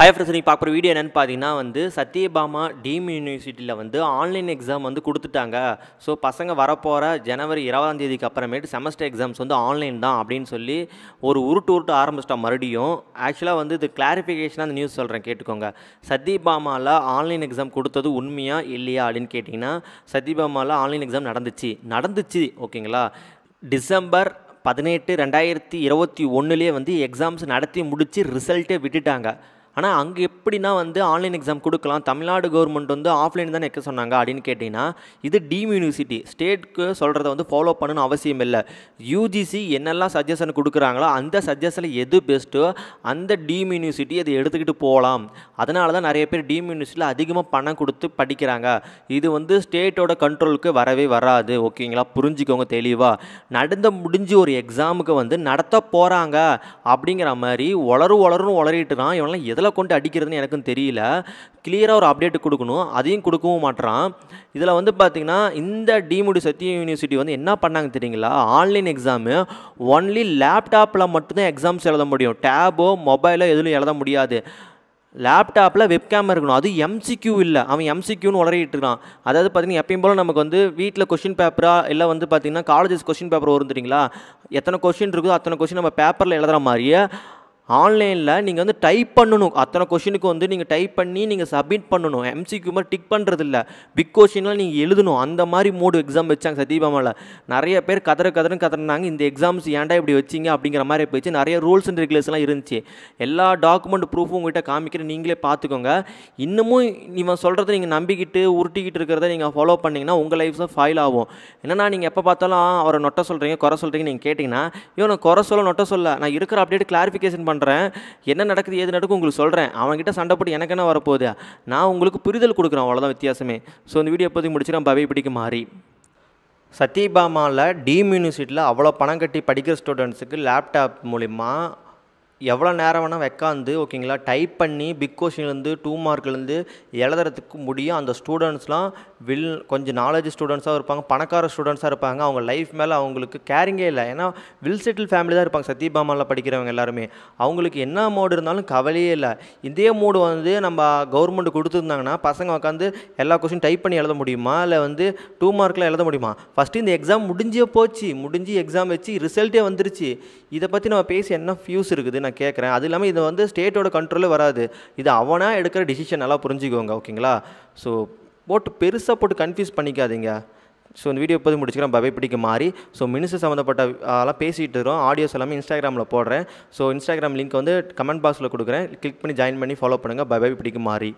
hi friends நீங்கள் பார்க்குற video என்னென்னு பார்த்தீங்கன்னா வந்து சத்யபாமா டீம் யூனிவர்சிட்டியில் வந்து ஆன்லைன் எக்ஸாம் வந்து கொடுத்துட்டாங்க ஸோ பசங்க வரப்போகிற ஜனவரி இருபதாம் தேதிக்கு அப்புறமேட்டு செமஸ்டர் எக்ஸாம்ஸ் வந்து ஆன்லைன் தான் அப்படின்னு சொல்லி ஒரு உருட்டு உருட்டு ஆரம்பிச்சிட்டா மறுபடியும் ஆக்சுவலாக வந்து இது கிளாரிஃபிகேஷனாக அந்த நியூஸ் சொல்கிறேன் கேட்டுக்கோங்க சத்யபாமாவில் ஆன்லைன் எக்ஸாம் கொடுத்தது உண்மையா இல்லையா அப்படின்னு கேட்டிங்கன்னா சத்யபாமாவில் ஆன்லைன் எக்ஸாம் நடந்துச்சு நடந்துச்சு ஓகேங்களா டிசம்பர் பதினெட்டு ரெண்டாயிரத்தி இருபத்தி ஒன்றுலேயே வந்து எக்ஸாம்ஸ் நடத்தி முடித்து ரிசல்ட்டே விட்டுட்டாங்க ஆனால் அங்கே எப்படின்னா வந்து ஆன்லைன் எக்ஸாம் கொடுக்கலாம் தமிழ்நாடு கவர்மெண்ட் வந்து ஆஃப்லைன் தான் வைக்க சொன்னாங்க அப்படின்னு கேட்டிங்கன்னா இது டீம் யூனிவர்சிட்டி ஸ்டேட்க்கு சொல்கிறத வந்து ஃபாலோ பண்ணணும்னு அவசியம் இல்லை யூஜிசி என்னெல்லாம் சஜஷன் கொடுக்குறாங்களோ அந்த சஜஷனில் எது பெஸ்ட்டோ அந்த டீம் யூனிவர்சிட்டி அதை எடுத்துக்கிட்டு போகலாம் அதனால தான் நிறைய பேர் டீம் யூனிவர்சிட்டியில் அதிகமாக பணம் கொடுத்து படிக்கிறாங்க இது வந்து ஸ்டேட்டோட கண்ட்ரோலுக்கு வரவே வராது ஓகேங்களா புரிஞ்சுக்கோங்க தெளிவாக நடந்த முடிஞ்சு ஒரு எக்ஸாமுக்கு வந்து நடத்த போகிறாங்க அப்படிங்கிற மாதிரி வளரும் வளரும் வளரிட்டுனா இவனால் எதில் எதில் கொண்டு அடிக்கிறதுன்னு எனக்கும் தெரியல கிளியராக ஒரு அப்டேட் கொடுக்கணும் அதையும் கொடுக்கவும் மாட்டேறான் இதில் வந்து பார்த்திங்கன்னா இந்த டிமுடி சத்திய யூனிவர்சிட்டி வந்து என்ன பண்ணாங்க தெரியுங்களா ஆன்லைன் எக்ஸாமு ஒன்லி லேப்டாப்பில் மட்டும்தான் எக்ஸாம்ஸ் எழுத முடியும் டேபோ மொபைலோ எதுவும் எழுத முடியாது லேப்டாப்பில் வெப்கேம் இருக்கணும் அது எம்சிக்யூ இல்லை அவன் எம்சிக்யூன்னு உளறிட்டு இருக்கான் அதாவது பார்த்தீங்கன்னா எப்பயும் போல் நமக்கு வந்து வீட்டில் கொஷின் பேப்பராக இல்லை வந்து பார்த்திங்கன்னா காலேஜஸ் கொஷின் பேப்பர் வரும் தெரியுங்களா எத்தனை கொஷின் இருக்குதோ அத்தனை கொஷின் நம்ம பேப்பரில் எழுதுகிற மாதிரியே ஆன்லைனில் நீங்கள் வந்து டைப் பண்ணணும் அத்தனை கொஷினுக்கு வந்து நீங்கள் டைப் பண்ணி நீங்கள் சப்மிட் பண்ணணும் எம்சிக்யூ மாதிரி டிக் பண்ணுறதில்ல பிக் கொஷின்லாம் நீங்கள் எழுதணும் அந்த மாதிரி மூடு எக்ஸாம் வச்சாங்க சத்யபாமாவில் நிறைய பேர் கதற கதறன்னு கதறினாங்க இந்த எக்ஸாம்ஸ் ஏன்டா இப்படி வச்சிங்க அப்படிங்கிற மாதிரி போயிடுச்சு நிறைய ரூல்ஸ் அண்ட் ரெகுலேஷன்லாம் இருந்துச்சு எல்லா டாக்குமெண்ட் ப்ரூஃபும் உங்கள்கிட்ட காமிக்கிற நீங்களே பார்த்துக்கோங்க இன்னமும் இவன் சொல்கிறத நீங்கள் நம்பிக்கிட்டு உருட்டிக்கிட்டு இருக்கிறத நீங்கள் ஃபாலோ பண்ணிங்கன்னா உங்கள் லைஃப் ஃபைல் ஆகும் என்னென்னா நீங்கள் எப்போ பார்த்தாலும் அவரை நொட்டை சொல்கிறீங்க குறை சொல்கிறீங்க நீங்கள் கேட்டிங்கன்னா இவன் குறை சொல்ல நொட்டை சொல்ல நான் இருக்கிற அப்டேட் கிளாரிஃபிகேஷன் பண்ணுறேன் பண்ணுறேன் என்ன நடக்குது ஏது நடக்கும் உங்களுக்கு சொல்கிறேன் அவன்கிட்ட சண்டை போட்டு எனக்கு என்ன வரப்போகுது நான் உங்களுக்கு புரிதல் கொடுக்குறேன் அவ்வளோதான் வித்தியாசமே ஸோ இந்த வீடியோ எப்போதையும் முடிச்சுட்டு பவை பிடிக்கும் மாறி சத்தியபாமாவில் டீம் யூனிவர்சிட்டியில் அவ்வளோ பணம் கட்டி படிக்கிற ஸ்டூடெண்ட்ஸுக்கு லேப்டாப் மூலிமா எவ்வளோ நேரம் வேணால் வைக்காந்து ஓகேங்களா டைப் பண்ணி பிக் கொஷின்லேருந்து டூ மார்க்லேருந்து எழுதுறதுக்கு முடியும் அந்த ஸ்டூடெண்ட்ஸ்லாம் வில் கொஞ்சம் நாலேஜ் ஸ்டூடெண்ட்ஸாக இருப்பாங்க பணக்கார ஸ்டூடெண்ட்ஸாக இருப்பாங்க அவங்க லைஃப் மேலே அவங்களுக்கு கேரிங்கே இல்லை ஏன்னா வில் செட்டில் ஃபேமிலி தான் இருப்பாங்க சத்யபாமாவில் படிக்கிறவங்க எல்லாருமே அவங்களுக்கு என்ன மோடு இருந்தாலும் கவலையே இல்லை இதே மூடு வந்து நம்ம கவர்மெண்ட் கொடுத்துருந்தாங்கன்னா பசங்க உட்காந்து எல்லா கொஷின் டைப் பண்ணி எழுத முடியுமா இல்லை வந்து டூ மார்க்கில் எழுத முடியுமா ஃபஸ்ட்டு இந்த எக்ஸாம் முடிஞ்சே போச்சு முடிஞ்சு எக்ஸாம் வச்சு ரிசல்ட்டே வந்துருச்சு இதை பற்றி நம்ம பேசி என்ன ஃபியூஸ் இருக்குது நான் கேட்குறேன் அது இல்லாமல் இது வந்து ஸ்டேட்டோட கண்ட்ரோலு வராது இது அவனாக எடுக்கிற டிசிஷன் நல்லா புரிஞ்சுக்கோங்க ஓகேங்களா ஸோ போட்டு பெருசாக போட்டு கன்ஃபியூஸ் பண்ணிக்காதீங்க ஸோ இந்த வீடியோ எப்போது முடிச்சுக்கிறேன் பபை பிடிக்க மாறி ஸோ மினிஸ்டர் சம்மந்தப்பட்ட அதெல்லாம் பேசிகிட்டு இருக்கோம் ஆடியோஸ் எல்லாமே இன்ஸ்டாகிராமில் போடுறேன் ஸோ இன்ஸ்டாகிராம் லிங்க் வந்து கமெண்ட் பாக்ஸில் கொடுக்குறேன் கிளிக் பண்ணி ஜாயின் பண்ணி ஃபாலோ பண்ணுங்கள் பபை பிடிக்க மாறி